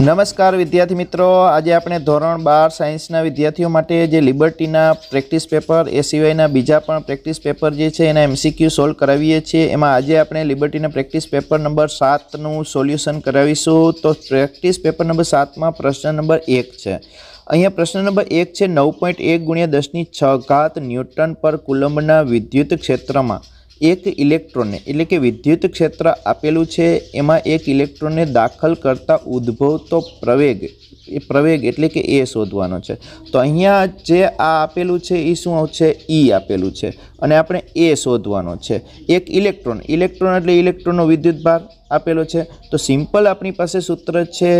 નમસ્કાર વિદ્યાર્થી મિત્રો આજે આપણે ધોરણ બાર સાયન્સના વિદ્યાર્થીઓ માટે જે લિબર્ટીના પ્રેક્ટિસ પેપર એ સિવાયના બીજા પણ પ્રેક્ટિસ પેપર જે છે એના એમસીક્યુ સોલ્વ કરાવીએ છીએ એમાં આજે આપણે લિબર્ટીના પ્રેક્ટિસ પેપર નંબર સાતનું સોલ્યુશન કરાવીશું તો પ્રેક્ટિસ પેપર નંબર સાતમાં પ્રશ્ન નંબર એક છે અહીંયા પ્રશ્ન નંબર એક છે નવ પોઈન્ટ એક ગુણ્યા દસની છ ઘાત ન્યૂટન પર કુલંબના વિદ્યુત ક્ષેત્રમાં એક ઇલેક્ટ્રોનને એટલે કે વિદ્યુત ક્ષેત્ર આપેલું છે એમાં એક ઇલેક્ટ્રોનને દાખલ કરતા ઉદ્ભવતો પ્રવેગ એ પ્રવેગ એટલે કે એ શોધવાનો છે તો અહીંયા જે આ આપેલું છે એ શું છે ઈ આપેલું છે અને આપણે એ શોધવાનો છે એક ઇલેક્ટ્રોન ઇલેક્ટ્રોન એટલે ઇલેક્ટ્રોનનો વિદ્યુત ભાર આપેલો છે તો સિમ્પલ આપણી પાસે સૂત્ર છે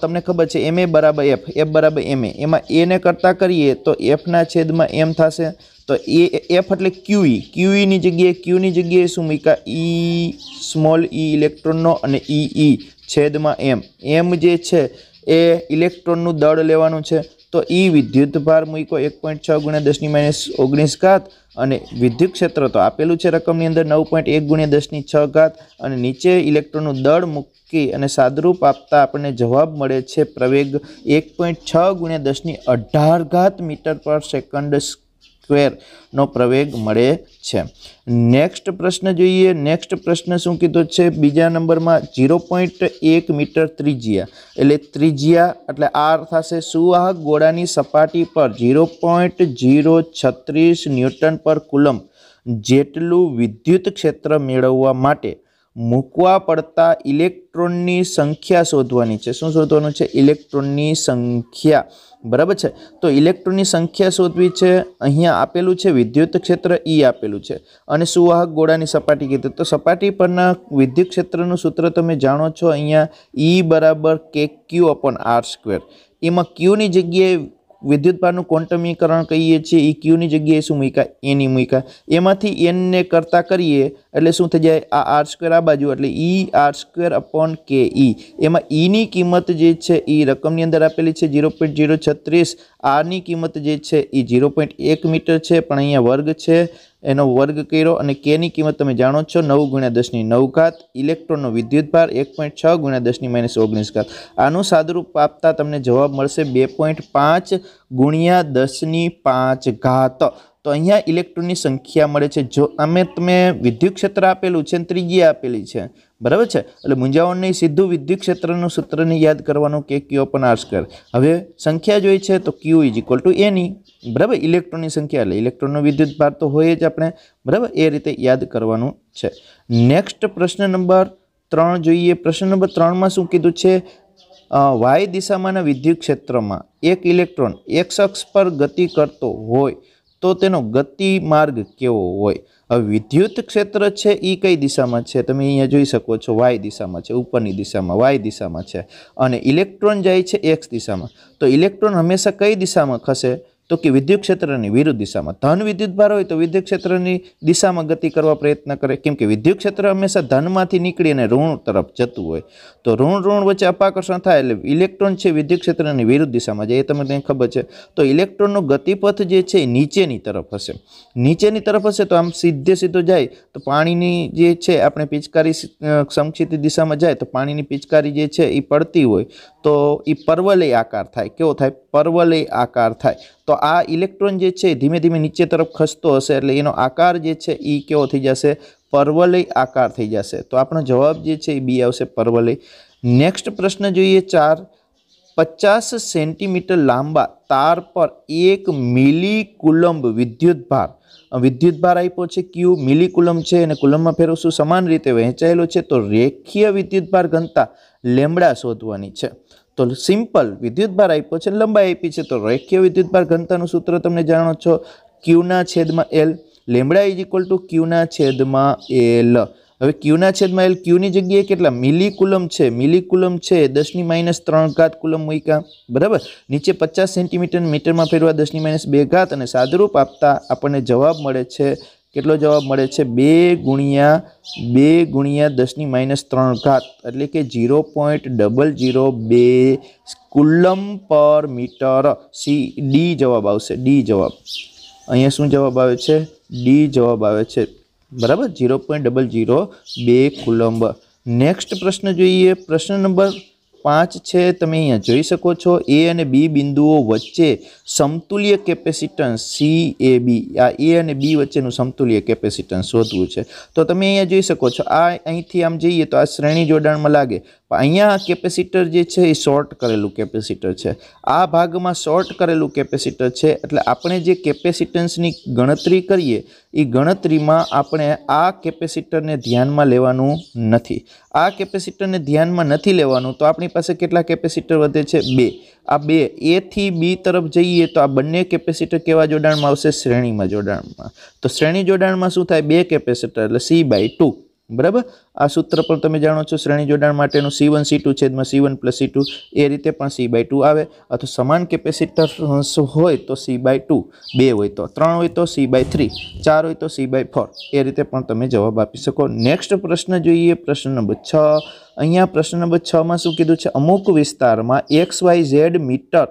તમને ખબર છે એમ એ બરાબર એફ એફ બરાબર એમ એમાં એને કરતાં કરીએ તો એફના છેદમાં એમ થશે તો એ એફ એટલે ક્યુઈ ક્યુઈની e. e જગ્યાએ ક્યુની જગ્યાએ શું મૂક્યા ઈ સ્મોલ ઈ ઇલેક્ટ્રોનનો અને ઈ e, ઈ છેદમાં એમ એમ જે છે એ ઇલેક્ટ્રોનનું દળ લેવાનું છે તો ઈ વિદ્યુત ભાર મૂક્યો એક પોઈન્ટ છ ગુણ્યા દસની માઇનસ ઓગણીસ ઘાત અને વિદ્યુત ક્ષેત્ર તો આપેલું છે રકમની અંદર નવ પોઈન્ટ એક ગુણ્યા દસની છ ઘાત અને નીચે ઇલેક્ટ્રોનનું દળ મૂકી અને સાદરૂપ આપતા આપણને જવાબ મળે છે પ્રવેગ એક પોઈન્ટ છ ગુણ્યા દસની અઢાર ઘાત મીટર પર સેકન્ડ સ્ક્વેરનો પ્રવેગ મળે છે નેક્સ્ટ પ્રશ્ન જોઈએ નેક્સ્ટ પ્રશ્ન શું કીધો છે બીજા નંબરમાં ઝીરો પોઈન્ટ એક મીટર ત્રિજ્યા એટલે ત્રિજ્યા એટલે આર થશે સુવાહક ગોળાની સપાટી પર ઝીરો પોઈન્ટ ઝીરો છત્રીસ ન્યૂટન પર કુલમ જેટલું વિદ્યુત ક્ષેત્ર મેળવવા માટે મૂકવા પડતા ઇલેક્ટ્રોનની સંખ્યા શોધવાની છે શું શોધવાનું છે ઇલેક્ટ્રોનની સંખ્યા બરાબર છે તો ઇલેક્ટ્રોનની સંખ્યા શોધવી છે અહીંયા આપેલું છે વિદ્યુત ક્ષેત્ર ઈ e આપેલું છે અને સુવાહક ગોળાની સપાટી કીધી તો સપાટી પરના વિદ્યુત ક્ષેત્રનું સૂત્ર તમે જાણો છો અહીંયા ઈ e બરાબર કે ક્યુ અપોન આર સ્ક્વેર એમાં ક્યુની જગ્યાએ વિદ્યુતભારનું કોન્ટમીકરણ કહીએ છીએ એ ક્યુની જગ્યાએ શું મૂક્યા એની મૂકા એમાંથી એનને કરતાં કરીએ એટલે શું થઈ જાય આ આર સ્ક્વેર આ બાજુ એટલે ઈ આર સ્ક્વેર અપોન કે ઈ એમાં ઈની કિંમત જે છે એ રકમની અંદર આપેલી છે ઝીરો પોઈન્ટ ઝીરો છત્રીસ આની કિંમત જે છે એ ઝીરો પોઈન્ટ એક મીટર છે પણ અહીંયા વર્ગ છે એનો વર્ગ કર્યો અને કેની કિંમત તમે જાણો છો નવ ગુણ્યા દસની નવ ઘાત ઇલેક્ટ્રોનનો વિદ્યુતભાર એક પોઈન્ટ છ ગુણ્યા દસની માઇનસ ઓગણીસ ઘાત આનું સાદરૂપ આપતા તમને જવાબ મળશે બે પોઈન્ટ પાંચ ગુણ્યા દસની પાંચ ઘાત તો અહીંયા ઇલેક્ટ્રોનની સંખ્યા મળે છે જો અમે તમે વિદ્યુત ક્ષેત્ર આપેલું છે અને ત્રિજ્યા આપેલી છે બરાબર છે એટલે મૂંઝાવણની સીધું વિદ્યુત ક્ષેત્રનું સૂત્રને યાદ કરવાનું કે ક્યુ પણ આર કર હવે સંખ્યા જોઈ છે તો ક્યુ ઇઝ ઇક્વલ ટુ એની બરાબર ઇલેક્ટ્રોનની સંખ્યા એટલે ઇલેક્ટ્રોનનો વિદ્યુત ભાર તો હોય જ આપણે બરાબર એ રીતે યાદ કરવાનું છે નેક્સ્ટ પ્રશ્ન નંબર ત્રણ જોઈએ પ્રશ્ન નંબર ત્રણમાં શું કીધું છે વાય દિશામાંના વિદ્યુત ક્ષેત્રમાં એક ઇલેક્ટ્રોન એક્સ અક્ષ પર ગતિ કરતો હોય તો તેનો ગતિ માર્ગ કેવો હોય હવે વિદ્યુત ક્ષેત્ર છે એ કઈ દિશામાં છે તમે અહીંયા જોઈ શકો છો વાય દિશામાં છે ઉપરની દિશામાં વાય દિશામાં છે અને ઇલેક્ટ્રોન જાય છે એક્સ દિશામાં તો ઇલેક્ટ્રોન હંમેશા કઈ દિશામાં ખસે તો કે વિદ્યુત ક્ષેત્રની વિરુદ્ધ દિશામાં ધન વિદ્યુત ભાર હોય તો વિદ્યુત ક્ષેત્રની દિશામાં ગતિ કરવા પ્રયત્ન કરે કેમ કે વિદ્યુત ક્ષેત્ર હંમેશા ધનમાંથી નીકળી અને ઋણ તરફ જતું હોય તો ઋણ ઋણ વચ્ચે અપાકર્ષણ થાય એટલે ઇલેક્ટ્રોન છે વિદ્યુત ક્ષેત્રની વિરુદ્ધ દિશામાં જાય એ તમે ત્યાં ખબર છે તો ઇલેક્ટ્રોનનો ગતિપથ જે છે એ નીચેની તરફ હશે નીચેની તરફ હશે તો આમ સીધે સીધો જાય તો પાણીની જે છે આપણે પિચકારી સમક્ષિત દિશામાં જાય તો પાણીની પિચકારી જે છે એ પડતી હોય તો એ પરવલય આકાર થાય કેવો થાય પર્વલય આકાર થાય તો આ ઇલેક્ટ્રોન જે છે ધીમે ધીમે નીચે તરફ ખસતો હશે એટલે એનો આકાર જે છે એ કેવો થઈ જશે પર્વલય આકાર થઈ જશે તો આપણો જવાબ જે છે એ બી આવશે પર્વલય નેક્સ્ટ પ્રશ્ન જોઈએ ચાર પચાસ સેન્ટીમીટર લાંબા તાર પર એક મિલી કુલંબ વિદ્યુતભાર વિદ્યુતભાર આપ્યો છે ક્યુ મિલી કુલમ છે અને કુલમમાં ફેરવશું સમાન રીતે વહેંચાયેલો છે તો રેખીય વિદ્યુતભાર ઘનતા લેમડા શોધવાની છે તો સિમ્પલ વિદ્યુતભાર આપ્યો છે લંબાઈ આપી છે તો રેખીય વિદ્યુતભાર ઘનતાનું સૂત્ર તમને જાણો છો ક્યુના છેદમાં L lambda is equal to ક્યુના છેદમાં એલ હવે ક્યુના છેદમાં એલ ક્યુની જગ્યાએ કેટલા મિલી છે મિલી છે દસની માઇનસ ત્રણ ઘાત કુલમ મૂક્યા બરાબર નીચે પચાસ સેન્ટીમીટર મીટરમાં ફેરવા દસની માઇનસ બે ઘાત અને સાદરૂપ આપતા આપણને જવાબ મળે છે કેટલો જવાબ મળે છે બે ગુણ્યા બે ગુણ્યા દસની માઇનસ ત્રણ ઘાત એટલે કે ઝીરો પોઈન્ટ ડબલ ઝીરો બે coulomb per metre C D જવાબ આવશે ડી જવાબ અહીંયા શું જવાબ આવે છે ડી જવાબ આવે છે બરાબર ઝીરો પોઈન્ટ ડબલ ઝીરો બે કુલંબ નેક્સ્ટ પ્રશ્ન જોઈએ પ્રશ્ન નંબર પાંચ છે તમે અહીંયા જોઈ શકો છો એ અને બી બિંદુઓ વચ્ચે સમતુલ્ય કેપેસિટન્સ સી એ બી આ એ અને બી વચ્ચેનું સમતુલ્ય કેપેસિટન્સ શોધવું છે તો તમે અહીંયા જોઈ શકો છો આ અહીંથી આમ જઈએ તો આ શ્રેણી જોડાણમાં લાગે અહીંયા કેપેસિટર જે છે એ શોર્ટ કરેલું કેપેસિટર છે આ ભાગમાં શોર્ટ કરેલું કેપેસિટર છે એટલે આપણે જે કેપેસિટન્સની ગણતરી કરીએ એ ગણતરીમાં આપણે આ કેપેસિટરને ધ્યાનમાં લેવાનું નથી આ કેપેસિટરને ધ્યાનમાં નથી લેવાનું તો આપણી પાસે કેટલા કેપેસિટર વધે છે બે આ બે એથી બી તરફ જઈએ તો આ બંને કેપેસિટર કેવા જોડાણમાં આવશે શ્રેણીમાં જોડાણમાં તો શ્રેણી જોડાણમાં શું થાય બે કેપેસિટર એટલે સી બાય ટુ બરાબર આ સૂત્ર પણ તમે જાણો છો શ્રેણી જોડાણ માટેનું સી વન સી ટુ છેદમાં C one plus C two એ રીતે પણ સી બાય ટુ આવે અથવા સમાન કેપેસિટન્સ હોય તો સી બાય ટુ બે હોય તો ત્રણ હોય તો સી બાય થ્રી ચાર હોય તો સી બાય ફોર એ રીતે પણ તમે જવાબ આપી શકો નેક્સ્ટ પ્રશ્ન જોઈએ પ્રશ્ન નંબર છ અહીંયા પ્રશ્ન નંબર છમાં શું કીધું છે અમુક વિસ્તારમાં એક્સ વાય ઝેડ મીટર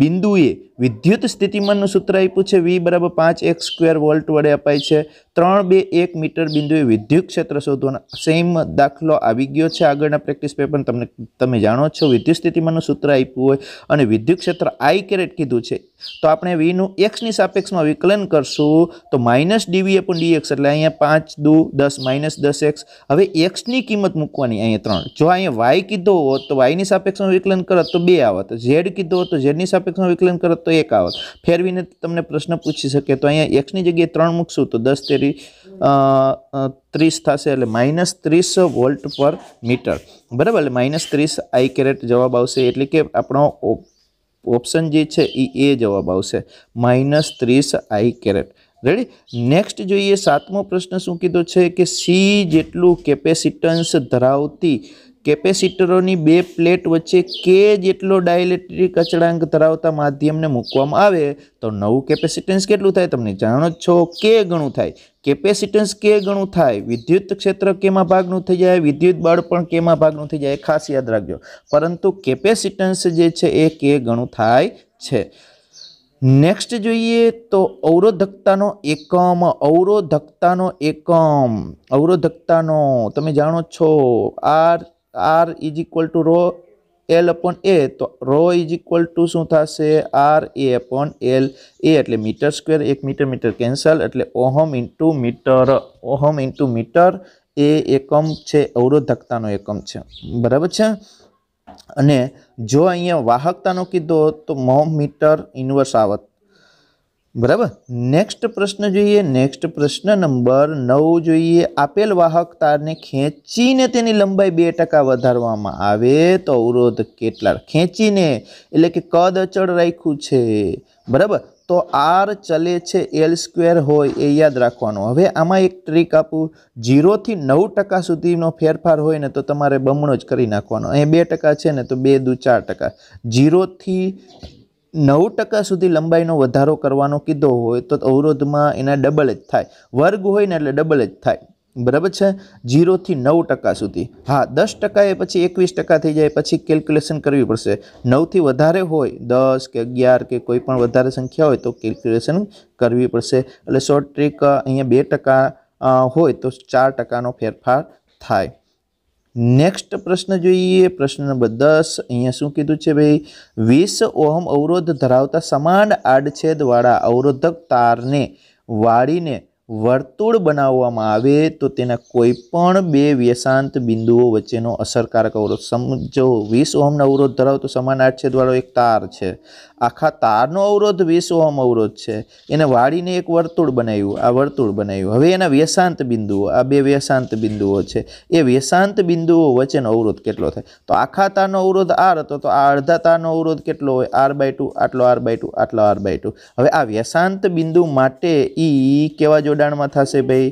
બિંદુએ વિદ્યુત સ્થિતિમાનનું સૂત્ર આપ્યું છે વી બરાબર પાંચ એક સ્ક્વેર વોલ્ટ વડે અપાય છે ત્રણ બે એક મીટર બિંદુએ વિદ્યુત ક્ષેત્ર શોધવાનો સેમ દાખલો આવી ગયો છે આગળના પ્રેક્ટિસ પેપર તમને તમે જાણો છો વિદ્યુત સ્થિતિમાનનું સૂત્ર આપ્યું હોય અને વિદ્યુત ક્ષેત્ર આઈ કેરેટ કીધું છે તો આપણે વીનું એક્સની સાપેક્ષમાં વિકલન કરશું તો માઇનસ ડીવી અપન એક્સ એટલે અહીંયા પાંચ દુ દસ માઇનસ દસ એક્સ હવે એક્સની કિંમત મૂકવાની અહીંયા ત્રણ જો અહીંયા વાય કીધો હોત તો વાયની સાપેક્ષમાં વિકલન કરત તો બે આવત ઝેડ કીધો હોત તો ઝેડની સાપેક્ષમાં વિકલન કરત તો એક આવત ફેરવીને તમને પ્રશ્ન પૂછી શકે તો અહીંયા એક્સની જગ્યાએ ત્રણ મૂકશું તો દસ તેરી ત્રીસ થશે એટલે માઇનસ ત્રીસ વોલ્ટ પર મીટર બરાબર એટલે માઇનસ ત્રીસ આઈ કેરેટ જવાબ આવશે એટલે કે આપણો ઓપ્શન જે છે એ એ જવાબ આવશે માઇનસ ત્રીસ આઈ કેરેટ રેડી નેક્સ્ટ જોઈએ સાતમો પ્રશ્ન શું કીધો છે કે સી જેટલું કેપેસિટન્સ ધરાવતી કેપેસિટરોની બે પ્લેટ વચ્ચે કે જેટલો ડાયલેક્ટ્રિક અચળાંક ધરાવતા માધ્યમને મૂકવામાં આવે તો નવું કેપેસિટન્સ કેટલું થાય તમને જાણો છો કે ગણું થાય કેપેસિટન્સ કે ગણું થાય વિદ્યુત ક્ષેત્ર કેમાં ભાગનું થઈ જાય વિદ્યુત બળ પણ કેમાં ભાગનું થઈ જાય ખાસ યાદ રાખજો પરંતુ કેપેસિટન્સ જે છે એ કે ગણું થાય છે નેક્સ્ટ જોઈએ તો અવરોધકતાનો એકમ અવરોધકતાનો એકમ અવરોધકતાનો તમે જાણો છો R R is equal to rho L upon A તો રો ઇઝ ઇક્વલ ટુ શું થશે આર એ અપોન એલ એ એટલે મીટર સ્ક્વેર એક મીટર મીટર કેન્સલ એટલે ohm into metre ohm into metre એ એકમ છે અવરોધકતાનો એકમ છે બરાબર છે અને જો અહીંયા વાહકતાનો કીધો તો મોહ મીટર ઇન્વર્સ આવત બરાબર નેક્સ્ટ પ્રશ્ન જોઈએ નેક્સ્ટ પ્રશ્ન નંબર નવ જોઈએ આપેલ વાહક તારને ખેંચીને તેની લંબાઈ બે ટકા વધારવામાં આવે તો અવરોધ કેટલા ખેંચીને એટલે કે કદ અચળ રાખ્યું છે બરાબર તો આર ચલે છે એલ સ્ક્વેર હોય એ યાદ રાખવાનું હવે આમાં એક ટ્રીક આપું જીરોથી નવ ટકા સુધીનો ફેરફાર હોય ને તો તમારે બમણો જ કરી નાખવાનો અહીંયા બે ટકા છે ને તો બે દુ ચાર ટકા જીરોથી નવ ટકા સુધી લંબાઈનો વધારો કરવાનો કીધો હોય તો અવરોધમાં એના ડબલ જ થાય વર્ગ હોય ને એટલે ડબલ જ થાય બરાબર છે જીરોથી નવ ટકા સુધી હા દસ ટકા એ પછી એકવીસ ટકા થઈ જાય પછી કેલ્ક્યુલેશન કરવી પડશે નવથી વધારે હોય દસ કે અગિયાર કે કોઈ પણ વધારે સંખ્યા હોય તો કેલ્ક્યુલેશન કરવી પડશે એટલે શોર્ટ ટ્રીક અહીંયા બે ટકા હોય તો ચાર ટકાનો ફેરફાર થાય નેક્સ્ટ પ્રશ્ન જોઈએ પ્રશ્ન નંબર દસ અહીંયા શું કીધું છે ભાઈ વીસ ઓહમ અવરોધ ધરાવતા સમાન આડછેદવાળા અવરોધક તારને વાળીને વર્તુળ બનાવવામાં આવે તો તેના કોઈ પણ બે વ્યસાંત બિંદુઓ વચ્ચેનો અસરકારક અવરોધ સમજો વીસ ઓહમનો અવરોધ ધરાવતો સમાન આડછેદવાળો એક તાર છે આખા તારનો અવરોધ વીસ ઓહમ અવરોધ છે એને વાળીને એક વર્તુળ બનાવ્યું આ વર્તુળ બનાવ્યું હવે એના વ્યસાંત બિંદુઓ આ બે વ્યસાંત બિંદુઓ છે એ વ્યસાંત બિંદુઓ વચ્ચેનો અવરોધ કેટલો થાય તો આખા તારનો અવરોધ આર હતો તો આ અડધા તારનો અવરોધ કેટલો હોય આર બાય ટુ આટલો આર બાય ટુ આટલો આર બાય ટુ હવે આ વ્યસાંત બિંદુ માટે ઈ e કેવા જોડાણમાં થશે ભાઈ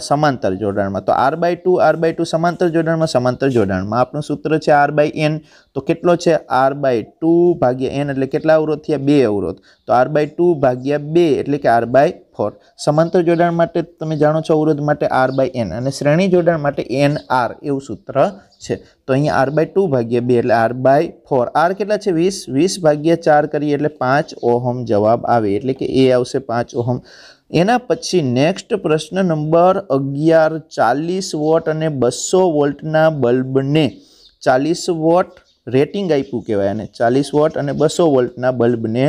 સમાંતર જોડાણમાં તો R by two R by two સમાંતર જોડાણમાં સમાંતર જોડાણમાં આપણું સૂત્ર છે આર બાય એન તો કેટલો છે આર બાય ટુ ભાગ્યા એન એટલે કેટલા અવરોધ થયા બે અવરોધ તો આર બાય ટુ ભાગ્યા બે એટલે કે આર બાય ફોર સમાંતર જોડાણ માટે તમે જાણો છો અવરોધ માટે આર બાય એન અને શ્રેણી જોડાણ માટે એન આર એવું સૂત્ર છે તો અહીંયા આર બાય ટુ ભાગ્યા બે એટલે આર બાય ફોર આર કેટલા છે વીસ વીસ ભાગ્યા ચાર કરીએ એટલે પાંચ ઓહમ જવાબ આવે એટલે કે એ આવશે પાંચ ઓહમ એના પછી નેક્સ્ટ પ્રશ્ન નંબર અગિયાર ચાલીસ વોટ અને બસો વોલ્ટના બલ્બને ચાલીસ વોટ રેટિંગ આપ્યું કહેવાય અને ચાલીસ વોટ અને બસો વોલ્ટના બલ્બને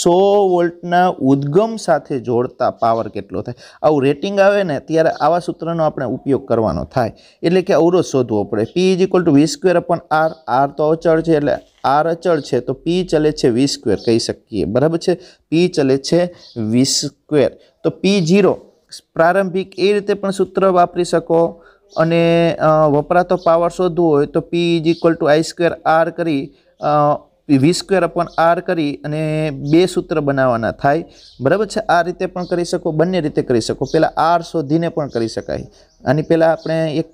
સો વોલ્ટના ઉદ્ગમ સાથે જોડતા પાવર કેટલો થાય આવું રેટિંગ આવે ને ત્યારે આવા સૂત્રનો આપણે ઉપયોગ કરવાનો થાય એટલે કે અવરોધ શોધવો પડે P is equal to V square upon R R તો અચળ છે એટલે આર અચળ છે તો પી ચલે છે વી સ્ક્વેર કહી શકીએ બરાબર છે પી ચલે છે વી સ્ક્વેર તો પી જીરો પ્રારંભિક એ રીતે પણ સૂત્ર વાપરી શકો અને વપરાતો પાવર શોધવો હોય તો P is equal to I square R કરી વી સ્ક્વેર અપોન આર કરી અને બે સૂત્ર બનાવવાના થાય બરાબર છે આ રીતે પણ કરી શકો બંને રીતે કરી શકો પહેલાં આર શોધીને પણ કરી શકાય આની પહેલાં આપણે એક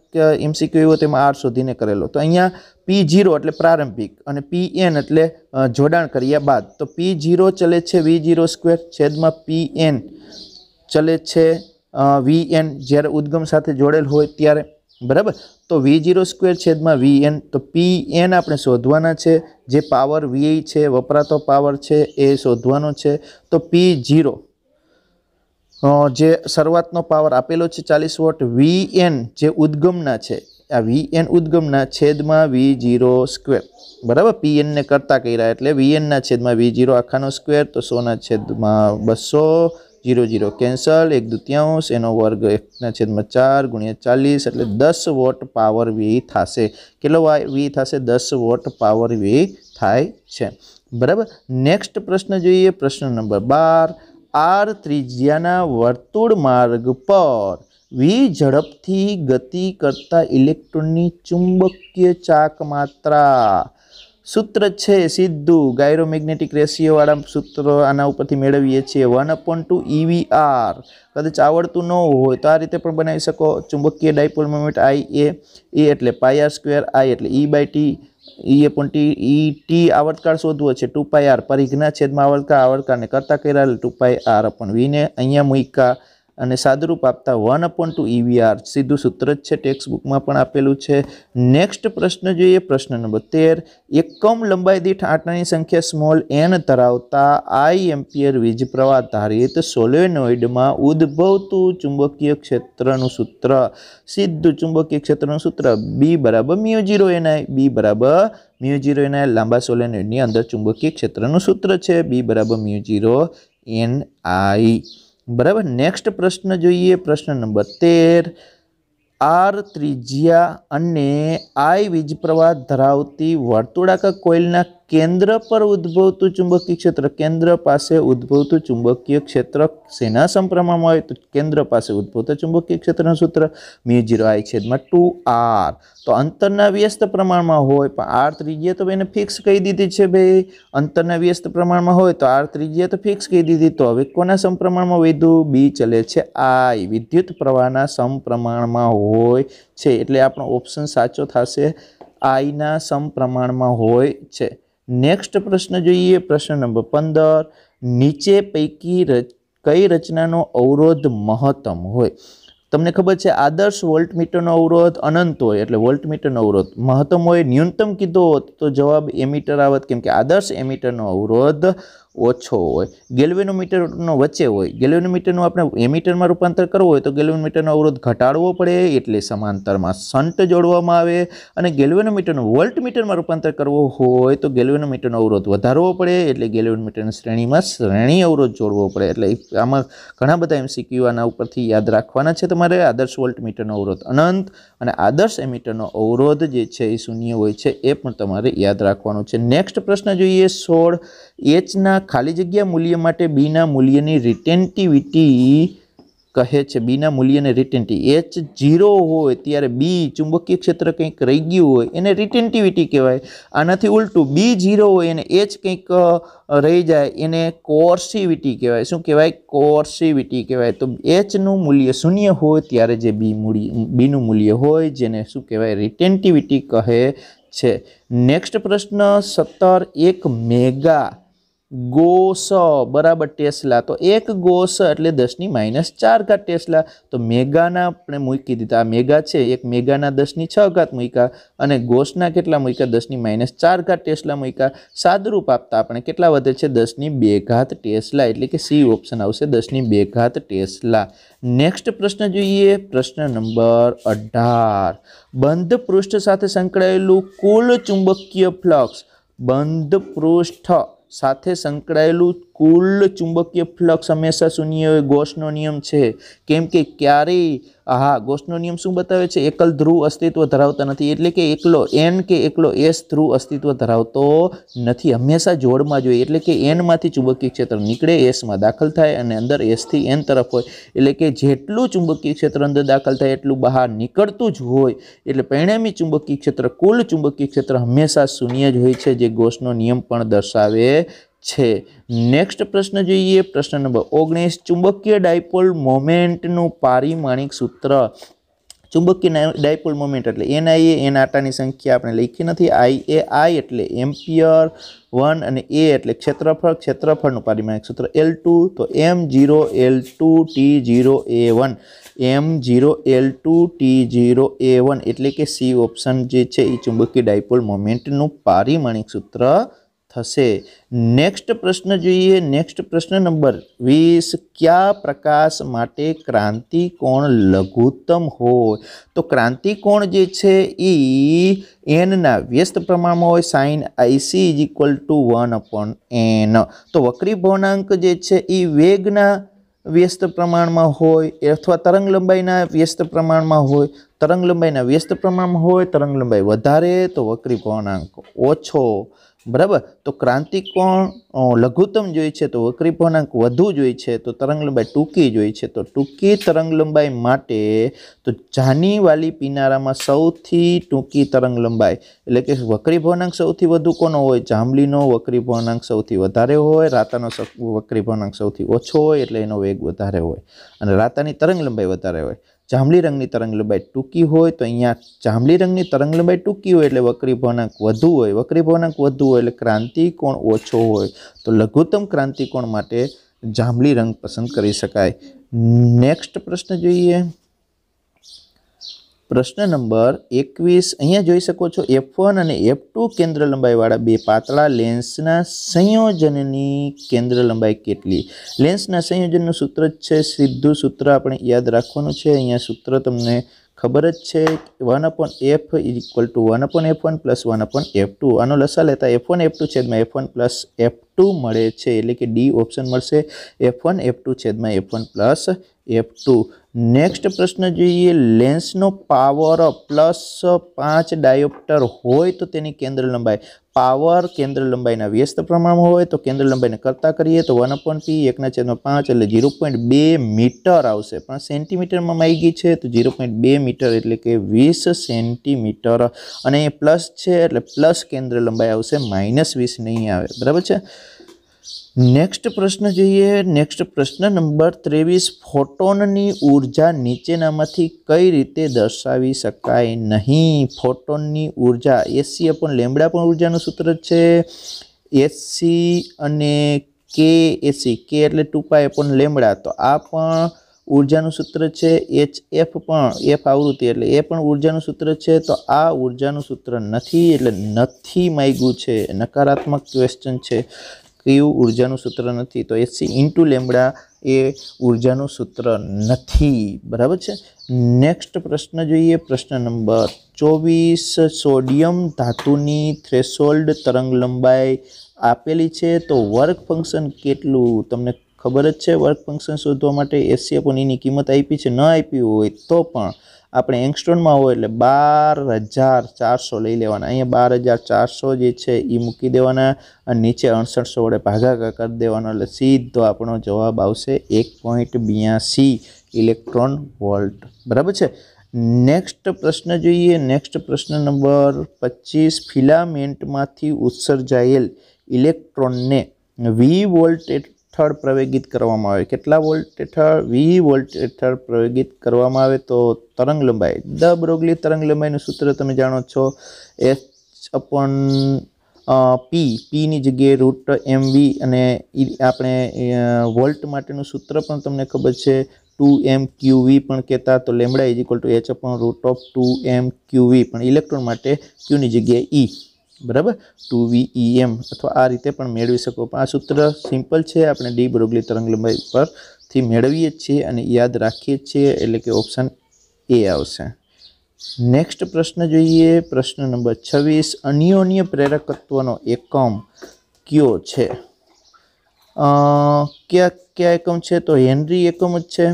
એમસીક્યુ એવો તેમાં આર શોધીને કરેલો તો અહીંયા પી જીરો એટલે પ્રારંભિક અને પી એન એટલે જોડાણ કર્યા બાદ તો પી જીરો ચલે છે વી જીરો સ્ક્વેર છેદમાં પી એન ચલે છે વી એન જ્યારે ઉદ્ગમ સાથે જોડેલ હોય ત્યારે બરાબર તો વી જીરો સ્ક્વેર છેદમાં વી એન તો પી એન આપણે શોધવાના છે જે પાવર વી છે વપરાતો પાવર છે એ શોધવાનો છે તો પી જીરો જે શરૂઆતનો પાવર આપેલો છે ચાલીસ વોટ વી એન જે ઉદ્ગમના છે આ વી એન ઉદ્ગમના છેદમાં વી જીરો સ્ક્વેર બરાબર પી એનને કરતાં કર્યા એટલે વી એનના છેદમાં વી જીરો આખાનો સ્ક્વેર તો સોના છેદમાં બસો જીરો જીરો કેન્સલ એક દુત્યાંશ એનો વર્ગ એકના છેદમાં ચાર ગુણ્યા ચાલીસ એટલે દસ વોટ પાવર વી થશે કેટલો વી થશે દસ વોટ પાવર વી થાય છે બરાબર નેક્સ્ટ પ્રશ્ન જોઈએ પ્રશ્ન નંબર બાર આર ત્રિજ્યાના વર્તુળ માર્ગ પર વી ઝડપથી ગતિ કરતા ઇલેક્ટ્રોનની ચુંબકીય ચાક માત્રા સૂત્ર છે સીધું ગાયરોમેગ્નેટિક રેશિયોવાળા સૂત્ર આના ઉપરથી મેળવીએ છીએ વન અપોન ટુ ઇવી કદાચ આવડતું ન હોય તો આ રીતે પણ બનાવી શકો ચુંબકીય ડાયપોલ મોમેન્ટ આઈ એ એ એટલે પાયર સ્ક્વેર આઈ એટલે E by T E upon T E T આવર્તકાળ શોધવો છે ટુ પાય આર પરિઘના છેદમાં આવર્તકાળ આવર્તકાળને કરતા કર્યા એટલે ટુ પાય આર અપોન વીને અહીંયા મૂકા અને સાદુરૂપ આપતા વન અપોન ટુ ઈવીઆર સીધું સૂત્ર જ છે ટેક્સ્ટ બુકમાં પણ આપેલું છે નેક્સ્ટ પ્રશ્ન જોઈએ પ્રશ્ન નંબર તેર એકમ લંબાઈ દીઠ આંટની સંખ્યા સ્મોલ એન ધરાવતા આઈ એમ્પિયર વીજ પ્રવાહ ધારિત સોલેનોઇડમાં ઉદ્ભવતું ચુંબકીય ક્ષેત્રનું સૂત્ર સીધું ચુંબકીય ક્ષેત્રનું સૂત્ર બી બરાબર મ્યુ જીરો એનઆઈ બી બરાબર મ્યુ જીરો એનઆઈ લાંબા સોલેનોઇડની અંદર ચુંબકીય ક્ષેત્રનું સૂત્ર છે બી બરાબર મ્યુ જીરો એન આઈ બરાબર નેક્સ્ટ પ્રશ્ન જોઈએ પ્રશ્ન નંબર તેર આર ત્રિજ્યા અને આઈ વીજ પ્રવાહ ધરાવતી વર્તુળાકા કોઇલના કેન્દ્ર પર ઉદ્ભવતું ચુંબકીય ક્ષેત્ર કેન્દ્ર પાસે ઉદ્ભવતું ચુંબકીય ક્ષેત્ર શેના સંપ્રમણમાં હોય તો કેન્દ્ર પાસે ઉદ્ભવતા ચુંબકીય ક્ષેત્રનું સૂત્ર મ્યુ જીરો આઈ છેદમાં ટુ આર તો અંતરના વ્યસ્ત પ્રમાણમાં હોય પણ આર ત્રિજ્યા તો એને ફિક્સ કહી દીધી છે ભાઈ અંતરના વ્યસ્ત પ્રમાણમાં હોય તો આર ત્રિજ્યા તો ફિક્સ કહી દીધી તો હવે કોના સંપ્રમણમાં વધ્યું બી ચલે છે આઈ વિદ્યુત પ્રવાહના સમપ્રમાણમાં હોય છે એટલે આપણો ઓપ્શન સાચો થશે આઈના સમપ્રમાણમાં હોય છે નેક્સ્ટ પ્રશ્ન જોઈએ પ્રશ્ન નંબર પંદર નીચે પૈકી કઈ રચનાનો અવરોધ મહત્તમ હોય તમને ખબર છે આદર્શ વોલ્ટમીટરનો અવરોધ અનંત હોય એટલે વોલ્ટમીટરનો અવરોધ મહત્તમ હોય ન્યૂનતમ કીધો હોત તો જવાબ એમીટર આવત કેમ કે આદર્શ એમીટરનો અવરોધ ઓછો હોય ગેલ્વેનોમીટરનો વચ્ચે હોય ગેલ્વેનોમીટરનું આપણે એમીટરમાં રૂપાંતર કરવું હોય તો ગેલ્વેનોમીટરનો અવરોધ ઘટાડવો પડે એટલે સમાંતરમાં સંટ જોડવામાં આવે અને ગેલ્વેનોમીટરનું વોલ્ટમીટરમાં રૂપાંતર કરવો હોય તો ગેલ્વેનોમીટરનો અવરોધ વધારવો પડે એટલે ગેલ્વેનોમીટરની શ્રેણીમાં શ્રેણી અવરોધ જોડવો પડે એટલે આમાં ઘણા બધા એમસીક્યુ આના ઉપરથી યાદ રાખવાના છે તમારે આદર્શ વોલ્ટમીટરનો અવરોધ અનંત અને આદર્શ એમીટરનો અવરોધ જે છે એ શૂન્ય હોય છે એ પણ તમારે યાદ રાખવાનું છે નેક્સ્ટ પ્રશ્ન જોઈએ સોળ એચના ખાલી જગ્યા મૂલ્ય માટે બીના મૂલ્યની રિટેન્ટિવિટી કહે છે બીના મૂલ્યને રિટેન્ટી એચ ઝીરો હોય ત્યારે બી ચુંબકીય ક્ષેત્ર કંઈક રહી ગયું હોય એને રિટેન્ટિવિટી કહેવાય આનાથી ઉલટું બી ઝીરો હોય એને એચ કંઈક રહી જાય એને કોર્સિવિટી કહેવાય શું કહેવાય કોર્સિવિટી કહેવાય તો એચનું મૂલ્ય શૂન્ય હોય ત્યારે જે બી મૂલ્ય બીનું મૂલ્ય હોય જેને શું કહેવાય રિટેન્ટિવિટી કહે છે નેક્સ્ટ પ્રશ્ન સત્તર એક મેગા ગોસ બરાબર ટેસ્લા તો એક ગોસ એટલે દસની માઇનસ ચાર ઘાત ટેસ્લા તો મેગાના આપણે મૂકી દીધા આ મેગા છે એક મેગાના દસની છ ઘાત મૂક્યા અને ગોસના કેટલા મૂક્યા દસની માઇનસ ચાર ઘાત ટેસ્લા મૂક્યા સાદરૂપ આપતા આપણે કેટલા વધે છે દસની બે ઘાત ટેસ્લા એટલે કે સી ઓપ્શન આવશે દસની બે ઘાત ટેસ્લા નેક્સ્ટ પ્રશ્ન જોઈએ પ્રશ્ન નંબર અઢાર બંધ પૃષ્ઠ સાથે સંકળાયેલું કુલ ચુંબકીય ફ્લક્સ બંધ પૃષ્ઠ સાથે સંકળાયેલું કુલ ચુંબકીય ફ્લક્સ હંમેશા શૂન્ય હોય ગોસનો નિયમ છે કેમ કે ક્યારેય હા ગોસનો નિયમ શું બતાવે છે એકલ ધ્રુવ અસ્તિત્વ ધરાવતા નથી એટલે કે એકલો એન કે એકલો એસ ધ્રુવ અસ્તિત્વ ધરાવતો નથી હંમેશા જોડમાં જોઈએ એટલે કે એનમાંથી ચુંબકીય ક્ષેત્ર નીકળે એસમાં દાખલ થાય અને અંદર એસથી એન તરફ હોય એટલે કે જેટલું ચુંબકીય ક્ષેત્ર અંદર દાખલ થાય એટલું બહાર નીકળતું જ હોય એટલે પરિણામી ચુંબકીય ક્ષેત્ર કુલ ચુંબકીય ક્ષેત્ર હંમેશા શૂન્ય જ હોય છે જે ગોસનો નિયમ પણ દર્શાવે છે નેક્સ્ટ પ્રશ્ન જોઈએ પ્રશ્ન નંબર ઓગણીસ ચુંબકીય ડાયપોલ મોમેન્ટનું પારિમાણિક સૂત્ર ચુંબકીય ડાયપોલ મોમેન્ટ એટલે એનઆઈ એ એન આટાની સંખ્યા આપણે લખી નથી આઈ એ આઈ એટલે એમ્પિયર વન અને એ એટલે ક્ષેત્રફળ ક્ષેત્રફળનું પારિમાણિક સૂત્ર એલ ટુ તો M zero L two T zero A one M zero L two T zero A one એટલે કે સી ઓપ્શન જે છે એ ચુંબકીય ડાયપોલ મોમેન્ટનું પારિમાણિક સૂત્ર થશે નેક્સ્ટ પ્રશ્ન જોઈએ નેક્સ્ટ પ્રશ્ન નંબર વીસ કયા પ્રકાશ માટે ક્રાંતિકોણ લઘુત્તમ હોય તો ક્રાંતિકોણ જે છે એ એનના વ્યસ્ત પ્રમાણમાં હોય sine IC is equal to one upon N તો વક્રી ભવનાંક જે છે એ વેગના વ્યસ્ત પ્રમાણમાં હોય અથવા તરંગ લંબાઈના વ્યસ્ત પ્રમાણમાં હોય તરંગ લંબાઈના વ્યસ્ત પ્રમાણમાં હોય તરંગ લંબાઈ વધારે તો વક્રી ભવનાંક ઓછો બરાબર તો ક્રાંતિકોણ લઘુત્તમ જોઈએ છે તો વક્રી પૂર્ણાંક વધુ જોઈએ છે તો તરંગલંબાઈ ટૂંકી જોઈએ છે તો ટૂંકી તરંગલંબાઈ માટે તો જાનીવાલી પિનારામાં સૌથી ટૂંકી તરંગલંબાઈ એટલે કે વક્રીભવનાંક સૌથી વધુ કોનો હોય જાંબલીનો વક્રીભવનાંક સૌથી વધારે હોય રાતાનો વક્રીભવનાંક સૌથી ઓછો હોય એટલે એનો વેગ વધારે હોય અને રાતાની તરંગલંબાઈ વધારે હોય જાંબલી રંગની તરંગ તરંગલંબાઈ ટૂંકી હોય તો અહીંયા જાંબલી રંગની તરંગ તરંગલંબાઈ ટૂંકી હોય એટલે વક્રી ભવનાંક વધુ હોય વક્રી ભવનાંક વધુ હોય એટલે ક્રાંતિકોણ ઓછો હોય તો લઘુત્તમ ક્રાંતિકોણ માટે જાંબલી રંગ પસંદ કરી શકાય નેક્સ્ટ પ્રશ્ન જોઈએ પ્રશ્ન નંબર એકવીસ અહીંયા જોઈ શકો છો એફ વન અને એફ ટુ કેન્દ્ર લંબાઈવાળા બે પાતળા લેન્સના સંયોજનની કેન્દ્ર લંબાઈ કેટલી લેન્સના સંયોજનનું સૂત્ર જ છે સીધું સૂત્ર આપણે યાદ રાખવાનું છે અહીંયા સૂત્ર તમને ખબર જ છે one upon F equal to one upon F one plus one upon F two આનો લસા લેતા એફ વન એફ ટુ છેદમાં F one plus F two મળે છે એટલે કે ડી ઓપ્શન મળશે એફ વન એફ ટુ છેદમાં F one plus F two next પ્રશ્ન જોઈએ લેન્સનો પાવર પ્લસ પાંચ ડાયોપ્ટર હોય તો તેની કેન્દ્ર લંબાઈ પાવર કેન્દ્ર લંબાઈના વ્યસ્ત પ્રમાણમાં હોય તો કેન્દ્ર લંબાઈને કરતાં કરીએ તો વન અપોન પી એકના છેદમાં પાંચ એટલે ઝીરો પોઈન્ટ બે મીટર આવશે પણ સેન્ટીમીટરમાં માગી છે તો ઝીરો પોઈન્ટ બે મીટર એટલે કે વીસ સેન્ટીમીટર અને એ પ્લસ છે એટલે પ્લસ કેન્દ્ર લંબાઈ આવશે માઇનસ વીસ નહીં આવે બરાબર છે નેક્સ્ટ પ્રશ્ન જોઈએ નેક્સ્ટ પ્રશ્ન નંબર ત્રેવીસ ફોટોનની ઉર્જા નીચેનામાંથી કઈ રીતે દર્શાવી શકાય નહીં ફોટોનની ઉર્જા એસી અપોન લેમડા પણ ઉર્જાનું સૂત્ર છે એસી અને કે એસી કે એટલે ટુ પણ લેમડા તો આ પણ ઉર્જાનું સૂત્ર છે એચ એફ પણ એફ આવૃત્તિ એટલે એ પણ ઉર્જાનું સૂત્ર છે તો આ ઉર્જાનું સૂત્ર નથી એટલે નથી માગ્યું છે નકારાત્મક ક્વેશ્ચન છે ક્યુ ઉર્જાનું સૂત્ર નથી તો એસી ઇન્ટુ લેમડા એ ઉર્જાનું સૂત્ર નથી બરાબર છે નેક્સ્ટ પ્રશ્ન જોઈએ પ્રશ્ન નંબર ચોવીસ સોડિયમ ધાતુની થ્રેશોલ્ડ તરંગ લંબાઈ આપેલી છે તો વર્ક ફંક્શન કેટલું તમને ખબર જ છે વર્ક ફંક્શન શોધવા માટે એસી અપોન કિંમત આપી છે ન આપી હોય તો પણ આપણે એંગસ્ટ્રોનમાં હોય એટલે બાર હજાર ચારસો લઈ લેવાના અહીંયા બાર હજાર ચારસો જે છે એ મૂકી દેવાના અને નીચે અડસઠસો વડે ભાગાકાર કરી દેવાનો એટલે સીધો આપણો જવાબ આવશે એક પોઈન્ટ બ્યાસી ઇલેક્ટ્રોન વોલ્ટ બરાબર છે નેક્સ્ટ પ્રશ્ન જોઈએ નેક્સ્ટ પ્રશ્ન નંબર પચીસ ફિલામેન્ટમાંથી ઉત્સર્જાયેલ ઇલેક્ટ્રોનને વી વોલ્ટ હેઠળ પ્રવેગિત કરવામાં આવે કેટલા વોલ્ટ હેઠળ વી વોલ્ટ હેઠળ પ્રવેગિત કરવામાં આવે તો તરંગ લંબાઈ દ બ્રોગલી તરંગ લંબાઈનું સૂત્ર તમે જાણો છો એચ અપન પી પીની જગ્યાએ રૂટ એમ વી અને આપણે વોલ્ટ માટેનું સૂત્ર પણ તમને ખબર છે ટુ એમ ક્યુ વી પણ કહેતા તો lambda is equal to H upon root of two M Q V પણ ઇલેક્ટ્રોન માટે ક્યુની જગ્યાએ ઈ બરાબર ટુ વી એમ અથવા આ રીતે પણ મેળવી શકો પણ આ સૂત્ર સિમ્પલ છે આપણે ડી બ્રોગલી લંબાઈ પરથી મેળવીએ છીએ અને યાદ રાખીએ છીએ એટલે કે ઓપ્શન એ આવશે નેક્સ્ટ પ્રશ્ન જોઈએ પ્રશ્ન નંબર છવ્વીસ અન્યોન્ય પ્રેરકત્વનો એકમ કયો છે કયા કયા એકમ છે તો હેનરી એકમ જ છે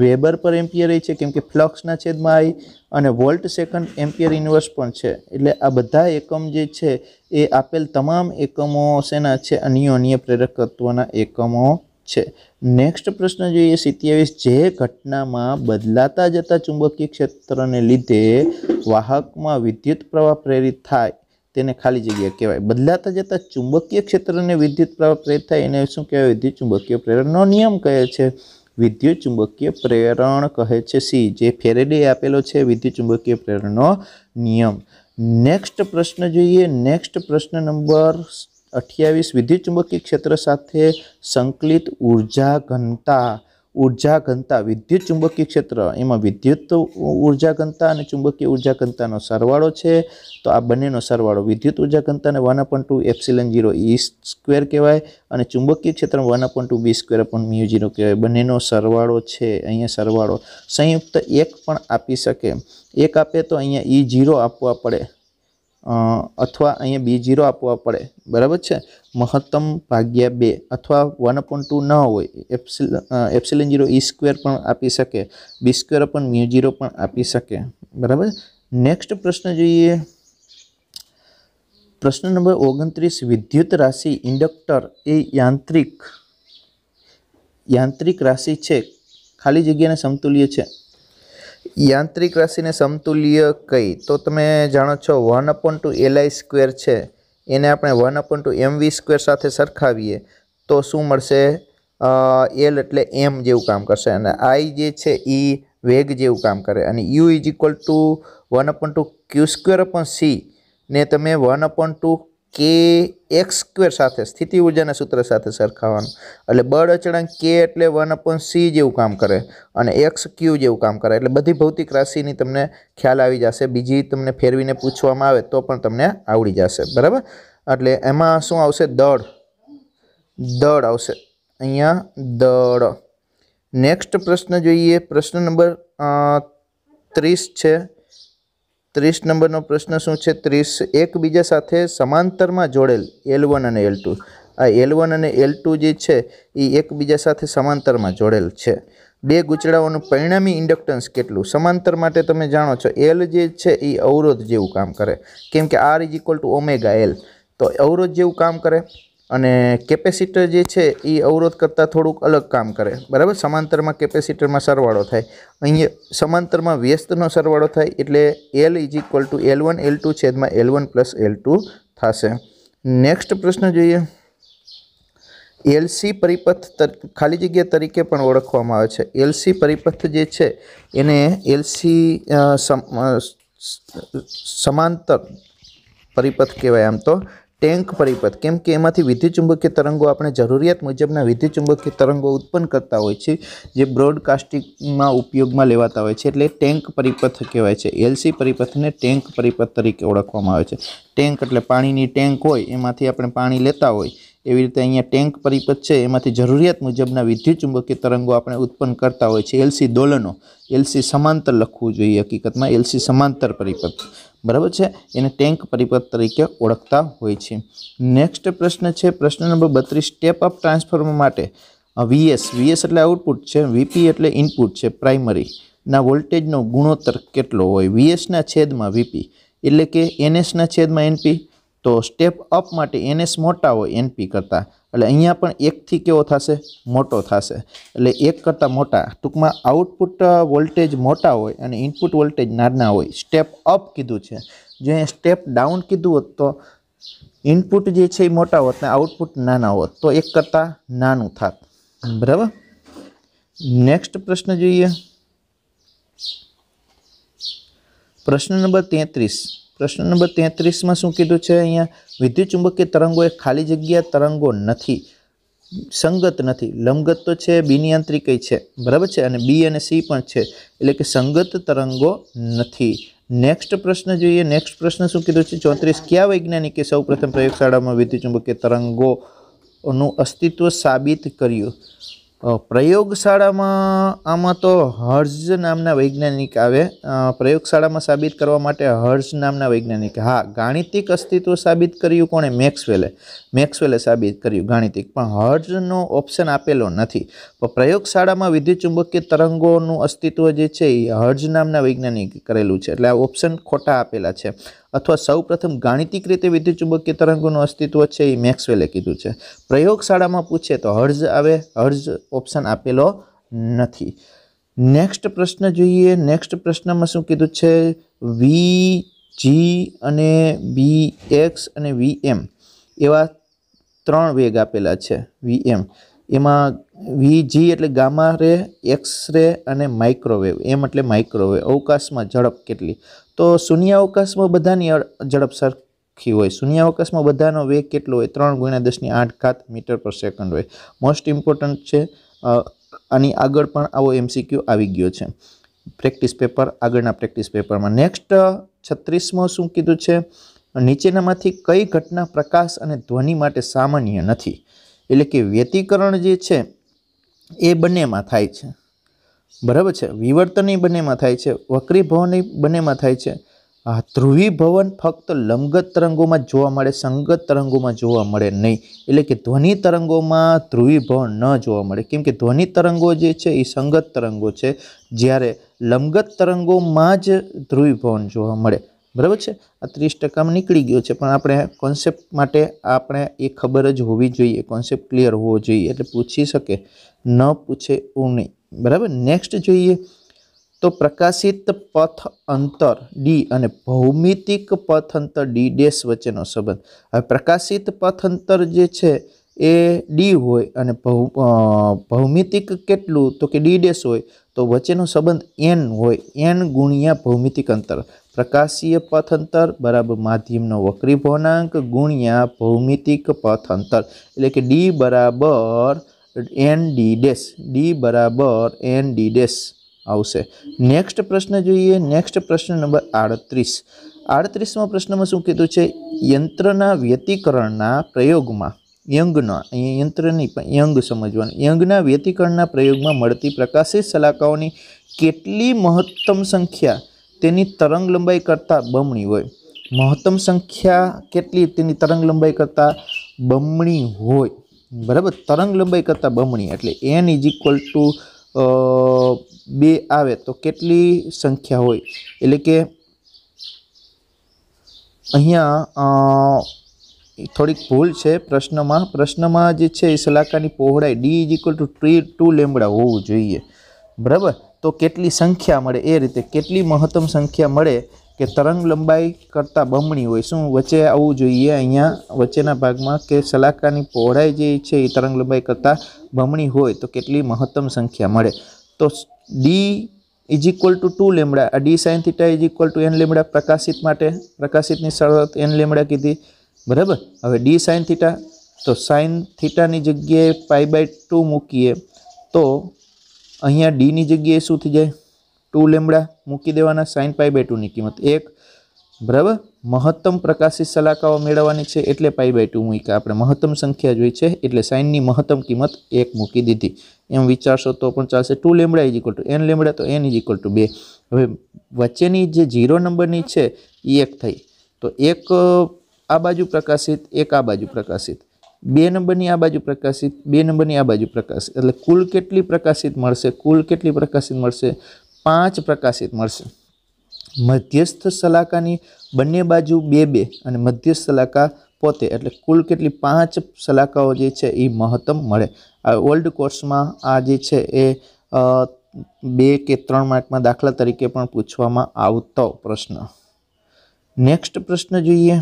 વેબર પર એમ્પિયર એ છે કેમ કે ફ્લક્સના છેદમાં આઈ અને વોલ્ટ સેકન્ડ એમ્પિયર ઇન્વર્સ પણ છે એટલે આ બધા એકમ જે છે એ આપેલ તમામ એકમો શેના છે અન્ય અન્ય પ્રેરક તત્વના એકમો છે નેક્સ્ટ પ્રશ્ન જોઈએ સિત્યાવીસ જે ઘટનામાં બદલાતા જતા ચુંબકીય ક્ષેત્રને લીધે વાહકમાં વિદ્યુત પ્રવાહ પ્રેરિત થાય તેને ખાલી જગ્યા કહેવાય બદલાતા જતા ચુંબકીય ક્ષેત્રને વિદ્યુત પ્રવાહ પ્રેરિત થાય એને શું કહેવાય વિદ્યુત ચુંબકીય પ્રેરણનો નિયમ કહે છે વિદ્યુત ચુંબકીય પ્રેરણ કહે છે સી જે ફેરેડે આપેલો છે વિદ્યુત ચુંબકીય પ્રેરણનો નિયમ નેક્સ્ટ પ્રશ્ન જોઈએ નેક્સ્ટ પ્રશ્ન નંબર અઠ્યાવીસ વિદ્યુત ચુંબકીય ક્ષેત્ર સાથે સંકલિત ઉર્જા ઘનતા ઉર્જા ઘનતા વિદ્યુત ચુંબકીય ક્ષેત્ર એમાં વિદ્યુત ઉર્જા ઘનતા અને ચુંબકીય ઉર્જા ઘનતાનો સરવાળો છે તો આ બંનેનો સરવાળો વિદ્યુત ઉર્જા ઘનતાને one upon two epsilon zero E square કહેવાય અને ચુંબકીય ક્ષેત્ર one upon two B square upon mu zero કહેવાય બંનેનો સરવાળો છે અહીંયા સરવાળો સંયુક્ત એક પણ આપી શકે એક આપે તો અહીંયા ઈ જીરો આપવા પડે અથવા અહીંયા બી જીરો આપવા પડે બરાબર છે મહત્તમ ભાગ્યા બે અથવા વન અપોન ટુ ન હોય એપ્સિલ એપ્સિલન જીરો ઈ સ્ક્વેર પણ આપી શકે બી સ્ક્વેર પણ મ્યુ જીરો પણ આપી શકે બરાબર નેક્સ્ટ પ્રશ્ન જોઈએ પ્રશ્ન નંબર ઓગણત્રીસ વિદ્યુત રાશિ ઇન્ડક્ટર એ યાંત્રિક યાંત્રિક રાશિ છે ખાલી જગ્યાને સમતુલ્ય છે યાંત્રિક રાશિને સમતુલ્ય કઈ તો તમે જાણો છો one upon two LI square છે એને આપણે one upon two M V square સાથે સરખાવીએ તો શું મળશે એલ એટલે એમ જેવું કામ કરશે અને આઈ જે છે એ વેગ જેવું કામ કરે અને U is equal to one upon two Q square upon C ને તમે one upon two K X square સાથે સ્થિતિ ઉર્જાના સૂત્ર સાથે સરખાવાનું એટલે બળ અચળાંક કે એટલે વન અપોન સી જેવું કામ કરે અને એક્સ ક્યુ જેવું કામ કરે એટલે બધી ભૌતિક રાશિની તમને ખ્યાલ આવી જશે બીજી તમને ફેરવીને પૂછવામાં આવે તો પણ તમને આવડી જશે બરાબર એટલે એમાં શું આવશે દળ દળ આવશે અહીંયા દળ નેક્સ્ટ પ્રશ્ન જોઈએ પ્રશ્ન નંબર ત્રીસ છે ત્રીસ નંબરનો પ્રશ્ન શું છે ત્રીસ એકબીજા સાથે સમાંતરમાં જોડેલ એલ વન અને એલ ટુ આ એલ વન અને એલ ટુ જે છે એ એકબીજા સાથે સમાંતરમાં જોડેલ છે બે ગૂંચળાઓનું પરિણામી ઇન્ડક્ટન્સ કેટલું સમાંતર માટે તમે જાણો છો એલ જે છે એ અવરોધ જેવું કામ કરે કેમ કે R is equal to omega L તો અવરોધ જેવું કામ કરે અને કેપેસિટર જે છે એ અવરોધ કરતાં થોડુંક અલગ કામ કરે બરાબર સમાંતરમાં કેપેસિટરમાં સરવાળો થાય અહીંયા સમાંતરમાં વ્યસ્તનો સરવાળો થાય એટલે L is equal to L one L two છેદમાં L one plus L two થશે નેક્સ્ટ પ્રશ્ન જોઈએ એલસી પરિપથ ખાલી જગ્યા તરીકે પણ ઓળખવામાં આવે છે એલસી પરિપથ જે છે એને એલસી સમાંતર પરિપથ કહેવાય આમ તો ટેન્ક પરિપથ કેમ કે એમાંથી વિદ્યુત ચુંબકીય તરંગો આપણે જરૂરિયાત મુજબના વિદ્યુત ચુંબકીય તરંગો ઉત્પન્ન કરતા હોય છે જે બ્રોડકાસ્ટિંગમાં ઉપયોગમાં લેવાતા હોય છે એટલે ટેન્ક પરિપથ કહેવાય છે એલસી પરિપથને ટેન્ક પરિપથ તરીકે ઓળખવામાં આવે છે ટેન્ક એટલે પાણીની ટેન્ક હોય એમાંથી આપણે પાણી લેતા હોય એવી રીતે અહીંયા ટેન્ક પરિપથ છે એમાંથી જરૂરિયાત મુજબના વિદ્યુત ચુંબકીય તરંગો આપણે ઉત્પન્ન કરતા હોય છે એલસી દોલનો એલસી સમાંતર લખવું જોઈએ હકીકતમાં એલસી સમાંતર પરિપથ બરાબર છે એને ટેન્ક પરિપથ તરીકે ઓળખતા હોય છે નેક્સ્ટ પ્રશ્ન છે પ્રશ્ન નંબર બત્રીસ સ્ટેપ અપ ટ્રાન્સફોર્મર માટે વીએસ વીએસ એટલે આઉટપુટ છે વીપી એટલે ઇનપુટ છે પ્રાઇમરીના વોલ્ટેજનો ગુણોત્તર કેટલો હોય વીએસના છેદમાં વીપી એટલે કે એનએસના છેદમાં એનપી તો સ્ટેપ અપ માટે એનએસ મોટા હોય એનપી કરતાં એટલે અહીંયા પણ એકથી કેવો થશે મોટો થશે એટલે એક કરતાં મોટા ટૂંકમાં આઉટપુટ વોલ્ટેજ મોટા હોય અને ઇનપુટ વોલ્ટેજ નાના હોય સ્ટેપ અપ કીધું છે જો સ્ટેપ ડાઉન કીધું હોત તો ઇનપુટ જે છે એ મોટા હોત ને આઉટપુટ નાના હોત તો એક કરતાં નાનું થાત બરાબર નેક્સ્ટ પ્રશ્ન જોઈએ પ્રશ્ન નંબર તેત્રીસ પ્રશ્ન નંબર તેત્રીસમાં શું કીધું છે અહીંયા વિદ્યુત ચુંબકીય તરંગો એ ખાલી જગ્યા તરંગો નથી સંગત નથી લંબગત તો છે બિનયાંત્રિકય છે બરાબર છે અને બી અને સી પણ છે એટલે કે સંગત તરંગો નથી નેક્સ્ટ પ્રશ્ન જોઈએ નેક્સ્ટ પ્રશ્ન શું કીધું છે ચોત્રીસ કયા વૈજ્ઞાનિકે સૌપ્રથમ પ્રયોગશાળામાં વિદ્યુત ચુંબકીય તરંગોનું અસ્તિત્વ સાબિત કર્યું પ્રયોગશાળામાં આમાં તો હર્ષ નામના વૈજ્ઞાનિક આવે પ્રયોગશાળામાં સાબિત કરવા માટે હર્ષ નામના વૈજ્ઞાનિક હા ગાણિતિક અસ્તિત્વ સાબિત કર્યું કોણે મેક્સવેલે મેક્સવેલે સાબિત કર્યું ગાણિતિક પણ હર્ષનો ઓપ્શન આપેલો નથી પણ પ્રયોગશાળામાં વિદ્યુત ચુંબકીય તરંગોનું અસ્તિત્વ જે છે એ હર્ષ નામના વૈજ્ઞાનિક કરેલું છે એટલે આ ઓપ્શન ખોટા આપેલા છે અથવા સૌપ્રથમ ગાણિતિક રીતે વિદ્યુત ચુંબકીય તરંગોનું અસ્તિત્વ છે એ મેક્સવેલે કીધું છે પ્રયોગશાળામાં પૂછે તો હર્ષ આવે હર્ષ ઓપ્શન આપેલો નથી નેક્સ્ટ પ્રશ્ન જોઈએ નેક્સ્ટ પ્રશ્નમાં શું કીધું છે વી જી અને બી એક્સ અને વી એમ એવા ત્રણ વેગ આપેલા છે વી એમ એમાં વી જી એટલે ગામા રે એક્સ રે અને માઇક્રોવેવ એમ એટલે માઇક્રોવેવ અવકાશમાં ઝડપ કેટલી તો શૂન્ય અવકાશમાં બધાની ઝડપ સરખી હોય શૂન્ય અવકાશમાં બધાનો વેગ કેટલો હોય ત્રણ ગુણ્યા દસની આઠ ઘાત મીટર પર સેકન્ડ હોય મોસ્ટ ઇમ્પોર્ટન્ટ છે આની આગળ પણ આવો એમસીક્યુ આવી ગયો છે પ્રેક્ટિસ પેપર આગળના પ્રેક્ટિસ પેપરમાં નેક્સ્ટ છત્રીસમો શું કીધું છે નીચેનામાંથી કઈ ઘટના પ્રકાશ અને ધ્વનિ માટે સામાન્ય નથી એટલે કે વ્યતિકરણ જે છે એ બંનેમાં થાય છે બરાબર છે વિવર્તન બંનેમાં થાય છે વક્રીભવન બંનેમાં થાય છે આ ધ્રુવી ભવન ફક્ત લંબગત તરંગોમાં જોવા મળે સંગત તરંગોમાં જોવા મળે નહીં એટલે કે ધ્વનિ તરંગોમાં ધ્રુવી ભવન ન જોવા મળે કેમ કે ધ્વનિ તરંગો જે છે એ સંગત તરંગો છે જ્યારે લંગત તરંગોમાં જ ધ્રુવી ભવન જોવા મળે બરાબર છે આ ત્રીસ ટકામાં નીકળી ગયો છે પણ આપણે કોન્સેપ્ટ માટે આપણે એ ખબર જ હોવી જોઈએ કોન્સેપ્ટ ક્લિયર હોવો જોઈએ એટલે પૂછી શકે ન પૂછે એવું નહીં બરાબર નેક્સ્ટ જોઈએ તો પ્રકાશિત પથ અંતર ડી અને ભૌમિતિક પથ અંતર ડી ડેશ વચ્ચેનો સંબંધ હવે પ્રકાશિત પથ અંતર જે છે એ ડી હોય અને ભૌમિતિક કેટલું તો કે ડી ડેશ હોય તો વચ્ચેનો સંબંધ એન હોય એન ગુણ્યા ભૌમિતિક અંતર પ્રકાશીય પથ અંતર બરાબર માધ્યમનો વક્રી ભવનાંક ગુણ્યા ભૌમિતિક પથ અંતર એટલે કે ડી બરાબર એન ડી ડેશ ડી બરાબર એન ડી ડેશ આવશે નેક્સ્ટ પ્રશ્ન જોઈએ નેક્સ્ટ પ્રશ્ન નંબર આડત્રીસ આડત્રીસમાં પ્રશ્નમાં શું કીધું છે યંત્રના વ્યતિકરણના પ્રયોગમાં યંગના અહીંયા યંત્રની પણ યંગ સમજવાનું યંગના વ્યતિકરણના પ્રયોગમાં મળતી પ્રકાશિત સલાકાઓની કેટલી મહત્તમ સંખ્યા તેની તરંગ લંબાઈ કરતાં બમણી હોય મહત્તમ સંખ્યા કેટલી તેની તરંગ લંબાઈ કરતાં બમણી હોય બરાબર તરંગ લંબાઈ કરતાં બમણી એટલે એન ઇઝ ઇક્વલ ટુ બે આવે તો કેટલી સંખ્યા હોય એટલે કે અહીંયા થોડીક ભૂલ છે પ્રશ્નમાં પ્રશ્નમાં જે છે એ સલાકાની પહોળાઈ ડી ઇઝ ઇક્વલ ટુ ટ્રી ટુ લેમડા હોવું જોઈએ બરાબર તો કેટલી સંખ્યા મળે એ રીતે કેટલી મહત્તમ સંખ્યા મળે કે તરંગ લંબાઈ કરતાં બમણી હોય શું વચ્ચે આવવું જોઈએ અહીંયા વચ્ચેના ભાગમાં કે સલાકાની પહોળાઈ જે છે એ તરંગ લંબાઈ કરતાં બમણી હોય તો કેટલી મહત્તમ સંખ્યા મળે તો D is equal to two lambda આ D sine theta is equal to N lambda પ્રકાશિત માટે પ્રકાશિતની શરત એન લેમડા કીધી બરાબર હવે ડી સાઇન થીટા તો સાઇન થીટાની જગ્યાએ પાઈ બાય ટુ મૂકીએ તો અહીંયા ડીની જગ્યાએ શું થઈ જાય ટુ લેમડા મૂકી દેવાના સાઇન પાઈ બાય ટુની કિંમત એક બરાબર મહત્તમ પ્રકાશિત સલાકાઓ મેળવવાની છે એટલે પાઈ બાય ટુ મૂક્યા આપણે મહત્તમ સંખ્યા જોઈ છે એટલે સાઈનની મહત્તમ કિંમત એક મૂકી દીધી એમ વિચારશો તો પણ ચાલશે two lambda is equal to N lambda તો એન ઇઝ ઇક્વલ ટુ બે હવે વચ્ચેની જે ઝીરો નંબરની છે એ એક થઈ તો એક આ બાજુ પ્રકાશિત એક આ બાજુ પ્રકાશિત બે નંબરની આ બાજુ પ્રકાશિત બે નંબરની આ બાજુ પ્રકાશિત એટલે કુલ કેટલી પ્રકાશિત મળશે કુલ કેટલી પ્રકાશિત મળશે પાંચ પ્રકાશિત મળશે મધ્યસ્થ સલાકાની બંને બાજુ બે બે અને મધ્યસ્થ સલાકા પોતે એટલે કુલ કેટલી પાંચ સલાકાઓ જે છે એ મહત્તમ મળે આ ઓલ્ડ કોર્સમાં આ જે છે એ બે કે ત્રણ માર્કમાં દાખલા તરીકે પણ પૂછવામાં આવતો પ્રશ્ન નેક્સ્ટ પ્રશ્ન જોઈએ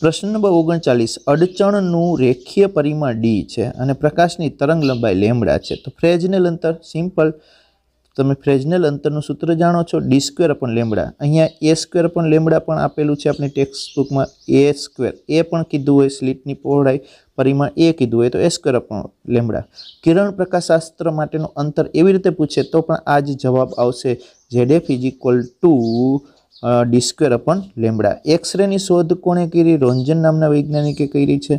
પ્રશ્ન નંબર ઓગણચાલીસ અડચણનું રેખીય પરિમાણ ડી છે અને પ્રકાશની તરંગ લંબાઈ લેમડા છે તો ફ્રેજનલ અંતર સિમ્પલ તમે ફ્રેજનેલ અંતરનું સૂત્ર જાણો છો ડી સ્ક્વેર પણ લેમડા અહીંયા એ સ્ક્વેર પણ લેમડા પણ આપેલું છે આપણી ટેક્સ્ટ બુકમાં એ સ્ક્વેર એ પણ કીધું હોય સ્લિટની પહોળાઈ પરિમાણ એ કીધું હોય તો એ સ્ક્વેર પણ લેમડા કિરણ પ્રકાશશાસ્ત્ર માટેનું અંતર એવી રીતે પૂછે તો પણ આ જ જવાબ આવશે જેડે F two D square upon lambda એક્સરેની શોધ કોણે કરી રોંજન નામના વૈજ્ઞાનિકે કરી છે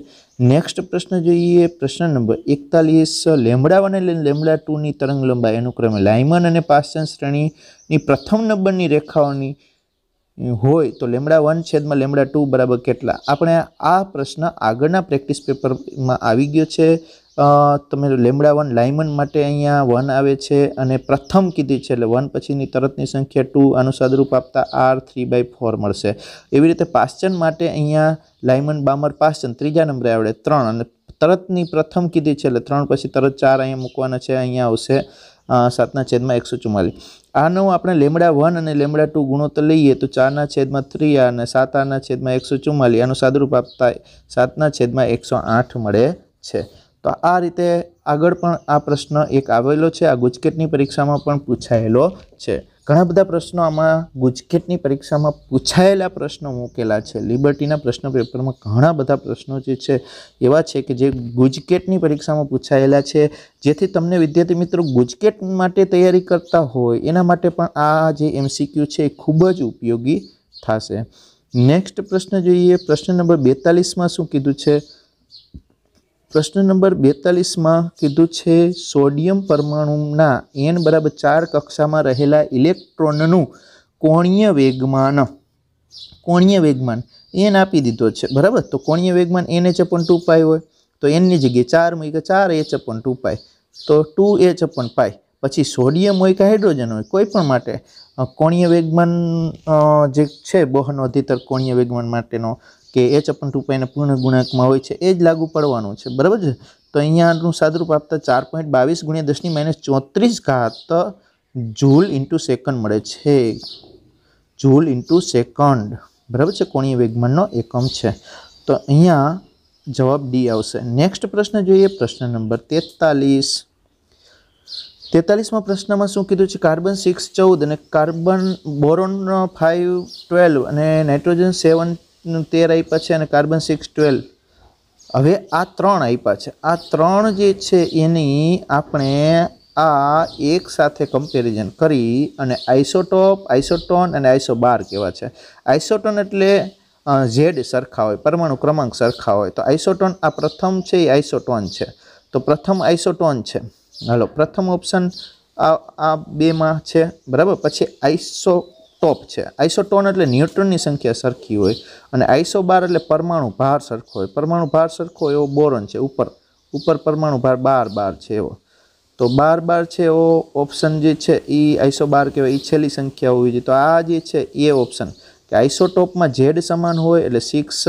નેક્સ્ટ પ્રશ્ન જોઈએ પ્રશ્ન નંબર એકતાલીસ લેમડા વન અને લેમડા ટુની તરંગ લંબાઈ અનુક્રમે લાઇમન અને પાસન શ્રેણીની પ્રથમ નંબરની રેખાઓની હોય તો લેમડા વન છેદમાં લેમડા ટુ બરાબર કેટલા આપણે આ પ્રશ્ન આગળના પ્રેક્ટિસ પેપરમાં આવી ગયો છે તમે લેમડા વન લાયમન માટે અહીંયા વન આવે છે અને પ્રથમ કીધી છે એટલે વન પછીની તરતની સંખ્યા ટુ આનું સદરૂપ આપતા આર થ્રી બાય ફોર મળશે એવી રીતે પાશ્ચન માટે અહીંયા લાયમન બામર પાશ્ચન ત્રીજા નંબરે આવડે ત્રણ અને તરતની પ્રથમ કીધી છે એટલે ત્રણ પછી તરત ચાર અહીંયા મૂકવાના છે અહીંયા આવશે સાતના છેદમાં એકસો ચુમ્માલીસ આનો આપણે લેમડા વન અને લેમડા ટુ ગુણોત્તર લઈએ તો ચારના છેદમાં થ્રી આર અને સાત આરના છેદમાં એકસો ચુમ્માલીસ આનું સાદરૂપ આપતા સાતના છેદમાં એકસો આઠ મળે છે તો આ રીતે આગળ પણ આ પ્રશ્ન એક આવેલો છે આ ગુજકેટની પરીક્ષામાં પણ પૂછાયેલો છે ઘણા બધા પ્રશ્નો આમાં ગુજકેટની પરીક્ષામાં પૂછાયેલા પ્રશ્નો મૂકેલા છે લિબર્ટીના પ્રશ્ન પેપરમાં ઘણા બધા પ્રશ્નો જે છે એવા છે કે જે ગુજકેટની પરીક્ષામાં પૂછાયેલા છે જેથી તમને વિદ્યાર્થી મિત્રો ગુજકેટ માટે તૈયારી કરતા હોય એના માટે પણ આ જે એમસીક્યુ છે એ ખૂબ જ ઉપયોગી થશે નેક્સ્ટ પ્રશ્ન જોઈએ પ્રશ્ન નંબર બેતાલીસમાં શું કીધું છે પ્રશ્ન નંબર બેતાલીસમાં કીધું છે સોડિયમ પરમાણુના એન બરાબર ચાર કક્ષામાં રહેલા ઇલેક્ટ્રોનનું કોણીય વેગમાન કોણીય વેગમાન એન આપી દીધો છે બરાબર તો કોણીય વેગમાન n h upon two pi હોય તો એનની જગ્યાએ ચાર મૂક્યા ચાર એચ અપન ટુ પાય તો ટુ એચ અપન પાય પછી સોડિયમ હોય કે હાઇડ્રોજન હોય કોઈ પણ માટે કોણીય વેગમાન જે છે બહનોધીતર કોણીય વેગમાન માટેનો કે એ અપન ટુ પાઈને પૂર્ણ ગુણાંકમાં હોય છે એ જ લાગુ પડવાનું છે બરાબર છે તો અહીંયાનું સાદરૂપ આપતા ચાર પોઈન્ટ બાવીસ ગુણ્યા દસની માઇનસ ચોત્રીસ ઘાત જૂલ ઇન્ટુ સેકન્ડ મળે છે જૂલ ઇન્ટુ સેકન્ડ બરાબર છે કોણીય વેગમાનનો એકમ છે તો અહીંયા જવાબ ડી આવશે નેક્સ્ટ પ્રશ્ન જોઈએ પ્રશ્ન નંબર તેતાલીસ તેતાલીસમાં પ્રશ્નમાં શું કીધું છે કાર્બન સિક્સ ચૌદ અને કાર્બન બોરોન ફાઇવ ટ્વેલ્વ અને નાઇટ્રોજન સેવન નું તેર આપ્યા છે અને કાર્બન સિક્સ ટ્વેલ્વ હવે આ ત્રણ આપ્યા છે આ ત્રણ જે છે એની આપણે આ એક સાથે કમ્પેરિઝન કરી અને આઇસોટોપ આઇસોટોન અને આઇસો બાર કેવા છે આઇસોટોન એટલે ઝેડ સરખા હોય પરમાણુ ક્રમાંક સરખા હોય તો આઇસોટોન આ પ્રથમ છે એ આઇસોટોન છે તો પ્રથમ આઇસોટોન છે હાલો પ્રથમ ઓપ્શન આ આ બેમાં છે બરાબર પછી આઇસો ટોપ છે આઈસોટોન એટલે ન્યુટ્રનની સંખ્યા સરખી હોય અને આઈસોબાર એટલે પરમાણુ ભાર સરખો હોય પરમાણુ ભાર સરખો એવો બોરન છે ઉપર ઉપર પરમાણુ ભાર બાર બાર છે એવો તો બાર બાર છે એવો ઓપ્શન જે છે એ આઈસોબાર કહેવાય એ છેલ્લી સંખ્યા હોવી જોઈએ તો આ જે છે એ ઓપ્શન કે આઈસોટોપમાં ઝેડ સમાન હોય એટલે સિક્સ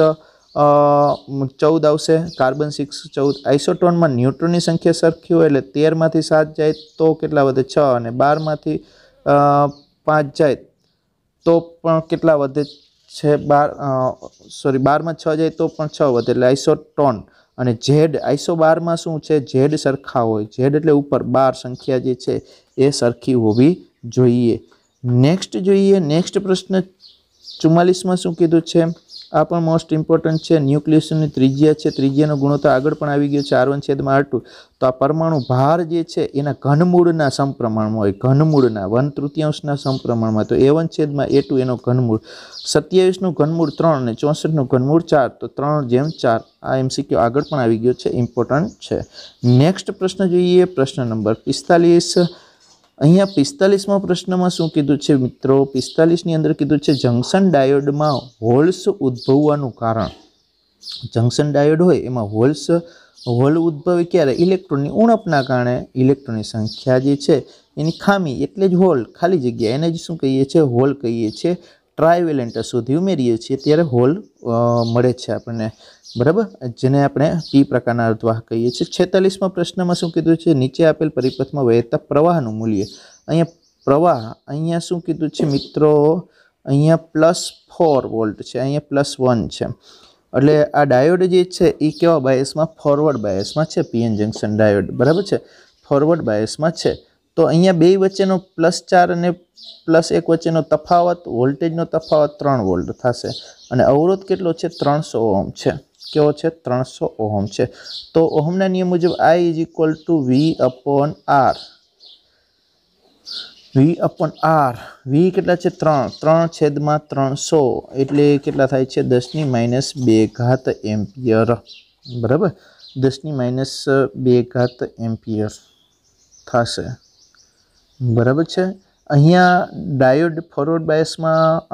ચૌદ આવશે કાર્બન સિક્સ ચૌદ આઇસોટોનમાં ન્યુટ્રોનની સંખ્યા સરખી હોય એટલે તેરમાંથી સાત જાય તો કેટલા વધે છ અને બારમાંથી પાંચ જાય તો પણ કેટલા વધે છે બાર સોરી બારમાં છ જાય તો પણ છ વધે એટલે આઈસો ટોન અને ઝેડ આઈસો બારમાં શું છે ઝેડ સરખા હોય ઝેડ એટલે ઉપર બાર સંખ્યા જે છે એ સરખી હોવી જોઈએ નેક્સ્ટ જોઈએ નેક્સ્ટ પ્રશ્ન ચુમ્માલીસમાં શું કીધું છે આ પણ મોસ્ટ ઇમ્પોર્ટન્ટ છે ન્યુક્લિયસની ત્રિજ્યા છે ત્રિજ્યાનો ગુણોત્તર આગળ પણ આવી ગયો છે આર વન છેદમાં આર ટુ તો આ પરમાણુ ભાર જે છે એના ઘનમૂળના સંપ્રમાણમાં હોય ઘનમૂળના વન તૃતીયાંશના સંપ્રમાણમાં તો એ વન છેદમાં એ ટુ એનો ઘનમૂળ સત્યાવીસનું ઘનમૂળ ત્રણ અને ચોસઠનું ઘનમૂળ ચાર તો ત્રણ જેમ ચાર આ એમસીક્યુ આગળ પણ આવી ગયો છે ઇમ્પોર્ટન્ટ છે નેક્સ્ટ પ્રશ્ન જોઈએ પ્રશ્ન નંબર પિસ્તાલીસ અહીંયા પિસ્તાલીસમો પ્રશ્નમાં શું કીધું છે મિત્રો પિસ્તાલીસની અંદર કીધું છે જંકશન ડાયોડમાં હોલ્સ ઉદ્ભવવાનું કારણ જંકશન ડાયોડ હોય એમાં હોલ્સ હોલ ઉદ્ભવે ક્યારે ઇલેક્ટ્રોનની ઉણપના કારણે ઇલેક્ટ્રોનની સંખ્યા જે છે એની ખામી એટલે જ હોલ ખાલી જગ્યા એને જ શું કહીએ છીએ હોલ કહીએ છીએ ટ્રાયવેલેન્ટ સુધી ઉમેરીએ છીએ ત્યારે હોલ મળે છે આપણને બરાબર જેને આપણે પી પ્રકારના અર્ધવાહક કહીએ છીએ છેતાલીસમાં પ્રશ્નમાં શું કીધું છે નીચે આપેલ પરિપથમાં વહેતા પ્રવાહનું મૂલ્ય અહીંયા પ્રવાહ અહીંયા શું કીધું છે મિત્રો અહીંયા પ્લસ ફોર વોલ્ટ છે અહીંયા પ્લસ વન છે એટલે આ ડાયોડ જે છે એ કેવા બાયસમાં ફોરવર્ડ બાયસમાં છે પીએન જંકશન ડાયોડ બરાબર છે ફોરવર્ડ બાયસમાં છે તો અહીંયા બે વચ્ચેનો પ્લસ ચાર અને પ્લસ એક વચ્ચેનો તફાવત વોલ્ટેજનો તફાવત ત્રણ વોલ્ટ થશે અને અવરોધ કેટલો છે ત્રણસો ઓમ છે કેવો છે ત્રણસો ઓહમ છે તો ઓહમના નિયમ મુજબ I is equal to V upon R V upon R V કેટલા છે ત્રણ ત્રણ છેદમાં ત્રણસો એટલે કેટલા થાય છે દસની માઇનસ બે ઘાત એમ્પિયર બરાબર દસની માઇનસ બે ઘાત એમ્પિયર થશે બરાબર છે અહીંયા ડાયોડ ફોરવર્ડ બાયસમાં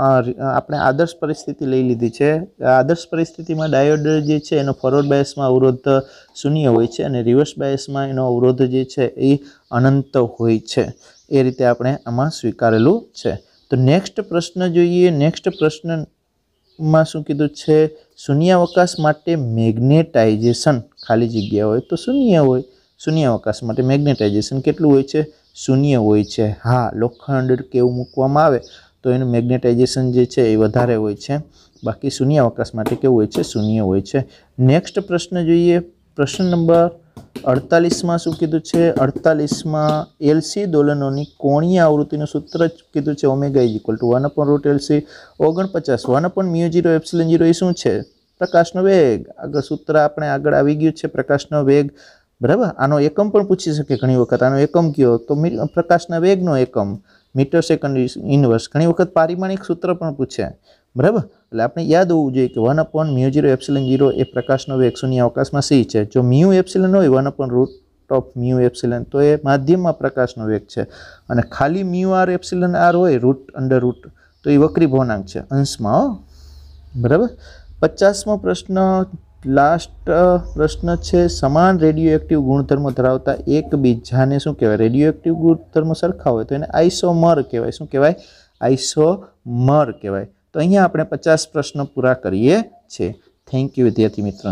આપણે આદર્શ પરિસ્થિતિ લઈ લીધી છે આદર્શ પરિસ્થિતિમાં ડાયોડ જે છે એનો ફોરવર્ડ બાયસમાં અવરોધ શૂન્ય હોય છે અને રિવર્સ બાયસમાં એનો અવરોધ જે છે એ અનંત હોય છે એ રીતે આપણે આમાં સ્વીકારેલું છે તો નેક્સ્ટ પ્રશ્ન જોઈએ નેક્સ્ટ પ્રશ્નમાં શું કીધું છે શૂન્યાવકાશ માટે મેગ્નેટાઇઝેશન ખાલી જગ્યા હોય તો શૂન્ય હોય શૂન્યાવકાશ માટે મેગ્નેટાઇઝેશન કેટલું હોય છે શૂન્ય હોય છે હા લોખંડ કે એવું મૂકવામાં આવે તો એનું મેગ્નેટાઇઝેશન જે છે એ વધારે હોય છે બાકી શૂન્યાવકાશ માટે કેવું હોય છે શૂન્ય હોય છે નેક્સ્ટ પ્રશ્ન જોઈએ પ્રશ્ન નંબર અડતાલીસમાં શું કીધું છે અડતાલીસમાં એલસી દોલનોની કોણીય આવૃત્તિનું સૂત્ર કીધું છે omega is equal to one upon root LC ઓગણપચાસ one upon mu zero epsilon zero એ શું છે પ્રકાશનો વેગ આગળ સૂત્ર આપણે આગળ આવી ગયું છે પ્રકાશનો વેગ બરાબર આનો એકમ પણ પૂછી શકે ઘણી વખત આનો એકમ કયો તો પ્રકાશના વેગનો એકમ મીટર સેકન્ડ ઇનવર્સ ઘણી વખત પારિમાણિક સૂત્ર પણ પૂછે બરાબર એટલે આપણે યાદ હોવું જોઈએ કે one upon mu zero epsilon zero એ પ્રકાશનો વેગ શૂન્ય અવકાશમાં સી છે જો મ્યુ એપ્સિલન હોય one upon root of mu epsilon તો એ માધ્યમમાં પ્રકાશનો વેગ છે અને ખાલી મ્યુ આર એપ્સિલન આર હોય રૂટ અંડર રૂટ તો એ વક્રી ભવનાંક છે અંશમાં હો બરાબર પચાસમો પ્રશ્ન લાસ્ટ પ્રશ્ન છે સમાન રેડિયો રેડિયોએક્ટિવ ગુણધર્મો ધરાવતા એકબીજાને શું કહેવાય રેડિયોએક્ટિવ ગુણધર્મો સરખા હોય તો એને આઈસોમર કહેવાય શું કહેવાય આઈસોમર કહેવાય તો અહીંયા આપણે પચાસ પ્રશ્નો પૂરા કરીએ છીએ થેન્ક યુ વિદ્યાર્થી મિત્ર